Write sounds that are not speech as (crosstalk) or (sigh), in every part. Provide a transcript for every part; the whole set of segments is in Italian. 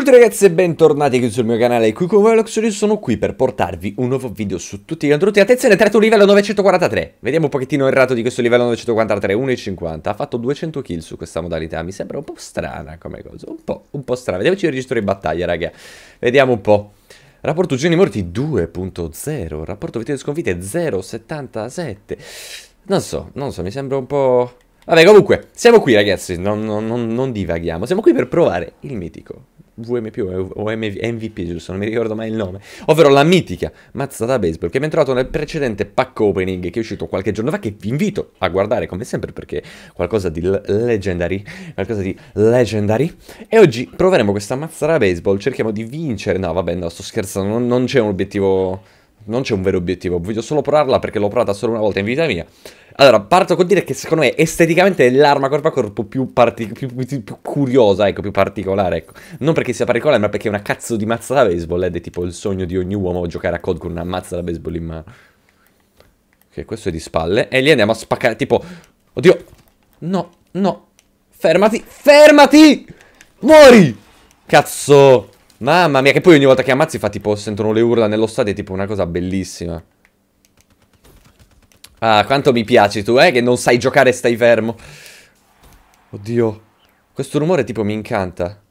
Ciao ragazzi e bentornati qui sul mio canale, qui con Velox, io sono qui per portarvi un nuovo video su tutti gli contenuti. Attenzione, tratto livello 943, vediamo un pochettino il rato di questo livello 943, 1,50, ha fatto 200 kill su questa modalità, mi sembra un po' strana come cosa, un po', un po' strana. Vediamoci il registro di battaglia raga, vediamo un po'. Rapporto uccisioni morti 2.0, rapporto vittime sconfitte 0.77, non so, non so, mi sembra un po'... Vabbè, comunque, siamo qui ragazzi, non, non, non divaghiamo, siamo qui per provare il mitico VMP o MVP, giusto, non mi ricordo mai il nome, ovvero la mitica mazzata baseball che abbiamo trovato nel precedente pack opening che è uscito qualche giorno fa, che vi invito a guardare come sempre perché qualcosa di legendary, qualcosa di legendary, e oggi proveremo questa mazzata baseball, cerchiamo di vincere, no vabbè no, sto scherzando, non, non c'è un obiettivo non c'è un vero obiettivo, voglio solo provarla perché l'ho provata solo una volta in vita mia allora, parto col dire che secondo me esteticamente è l'arma corpo a corpo più, partic- più, più, più, curiosa, ecco, più particolare, ecco. Non perché sia particolare, ma perché è una cazzo di mazza da baseball ed è tipo il sogno di ogni uomo giocare a COD con una mazza da baseball in mano. Ok, questo è di spalle. E lì andiamo a spaccare, tipo... Oddio! No, no! Fermati! Fermati! Muori! Cazzo! Mamma mia, che poi ogni volta che ammazzi fa tipo... Sentono le urla nello stadio, è tipo una cosa bellissima. Ah, quanto mi piaci tu, eh, che non sai giocare e stai fermo. Oddio. Questo rumore tipo mi incanta.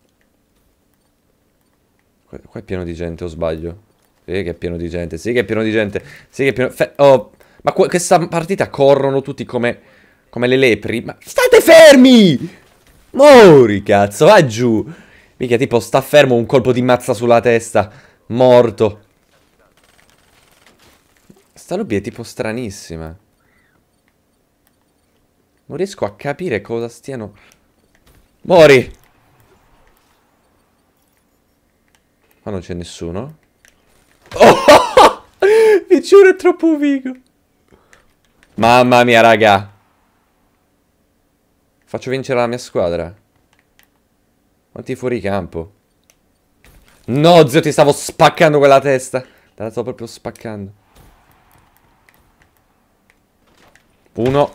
Qua, è pieno di gente, o sbaglio? Sì che è pieno di gente, sì che è pieno di gente. Sì che è pieno... Fe oh, ma questa partita corrono tutti come... Come le lepri. Ma state fermi! Mori, cazzo, va giù! Mica tipo sta fermo un colpo di mazza sulla testa. Morto. Sta lobby è tipo stranissima. Non riesco a capire cosa stiano... Mori! Ma non c'è nessuno? Oh! Vi (laughs) giuro è troppo figo! Mamma mia, raga! Faccio vincere la mia squadra. Quanti fuori campo. No, zio, ti stavo spaccando quella testa. Te la sto proprio spaccando. Uno.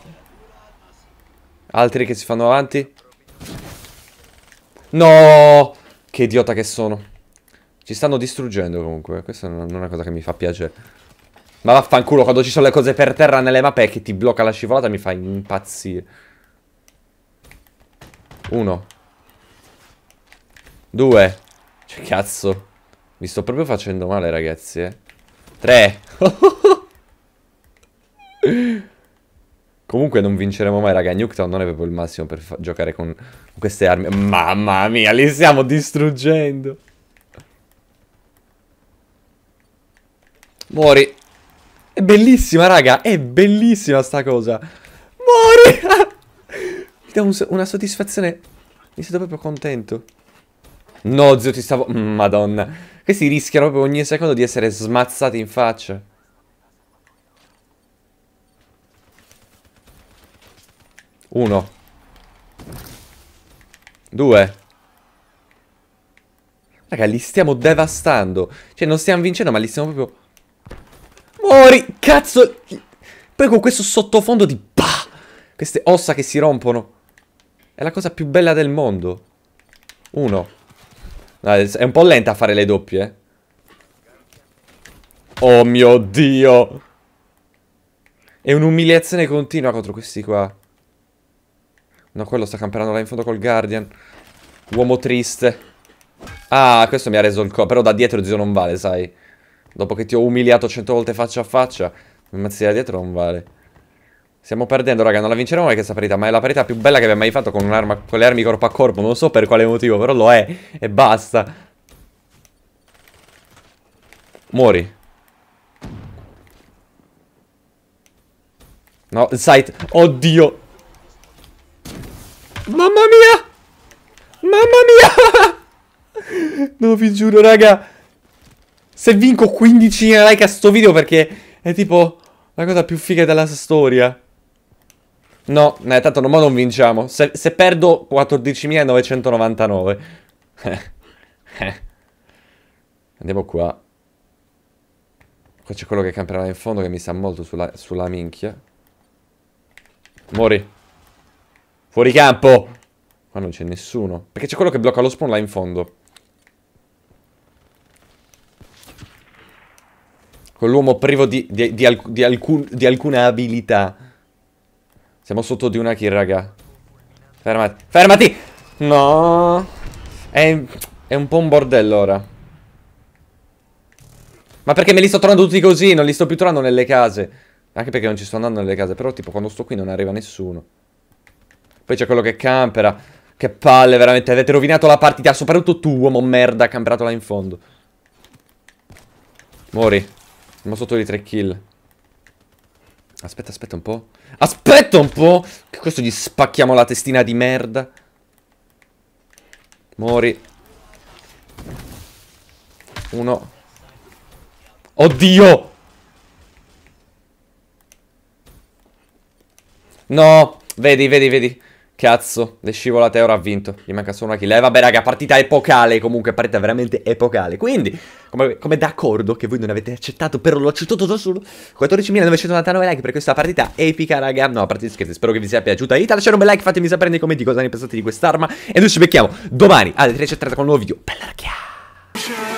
Altri che si fanno avanti. No! Che idiota che sono. Ci stanno distruggendo comunque. Questa non è una cosa che mi fa piacere. Ma vaffanculo, quando ci sono le cose per terra nelle mappe che ti blocca la scivolata mi fa impazzire. Uno. Due. Cioè, cazzo. Mi sto proprio facendo male, ragazzi, eh. Tre. (laughs) Comunque non vinceremo mai, raga. Nuketown non è proprio il massimo per giocare con queste armi. Mamma mia, li stiamo distruggendo. Muori. È bellissima, raga. È bellissima sta cosa. Muori. (laughs) Mi dà un, una soddisfazione. Mi sento proprio contento. No, zio, ti stavo... Madonna. Questi rischiano proprio ogni secondo di essere smazzati in faccia. Uno. Due. Raga, li stiamo devastando. Cioè, non stiamo vincendo, ma li stiamo proprio... Mori! Cazzo! Poi con questo sottofondo di... Bah! Queste ossa che si rompono. È la cosa più bella del mondo. Uno. è un po' lenta a fare le doppie. Eh. Oh mio Dio! È un'umiliazione continua contro questi qua. No, quello sta camperando là in fondo col Guardian. Uomo triste. Ah, questo mi ha reso il co... Però da dietro zio non vale, sai. Dopo che ti ho umiliato cento volte faccia a faccia, ammazzi da dietro non vale. Stiamo perdendo, raga, non la vinceremo mai questa parità. ma è la parità più bella che abbia mai fatto con, con le armi corpo a corpo. Non so per quale motivo, però lo è. E basta. Muori. No, il sight. Oddio. Mamma mia! Mamma mia! non vi giuro, raga. Se vinco 15 like a sto video perché è tipo la cosa più figa della storia. No, eh, tanto no, non vinciamo. Se, se perdo 14.999. Eh. Eh. Andiamo qua. Qua c'è quello che camperà in fondo che mi sa molto sulla, sulla minchia. Mori. Fuori campo! Qua non c'è nessuno. Perché c'è quello che blocca lo spawn là in fondo. Con l'uomo privo di, di, di, alc di, alcun di alcuna abilità. Siamo sotto di una kill, raga. Fermati. Fermati! No! È, è un po' un bordello ora. Ma perché me li sto trovando tutti così? Non li sto più trovando nelle case. Anche perché non ci sto andando nelle case. Però tipo quando sto qui non arriva nessuno. Poi c'è quello che campera. Che palle, veramente. Avete rovinato la partita. Soprattutto tu, uomo merda, camperato là in fondo. Mori. Siamo sotto di 3 kill. Aspetta, aspetta un po'. Aspetta un po'! Che questo gli spacchiamo la testina di merda. Mori. Uno. Oddio! No! Vedi, vedi, vedi. Cazzo, le scivolate ora ha vinto. Gli manca solo una kill. Eh vabbè raga, partita epocale comunque, partita veramente epocale. Quindi, come, come d'accordo che voi non avete accettato, però l'ho accettato da solo, 14.999 like per questa partita epica raga. No, a parte di scherzi, spero che vi sia piaciuta. Ditela, lasciate un bel like, fatemi sapere nei commenti cosa ne pensate di quest'arma. E noi ci becchiamo domani alle 13.30 con un nuovo video. Bella ragazzi!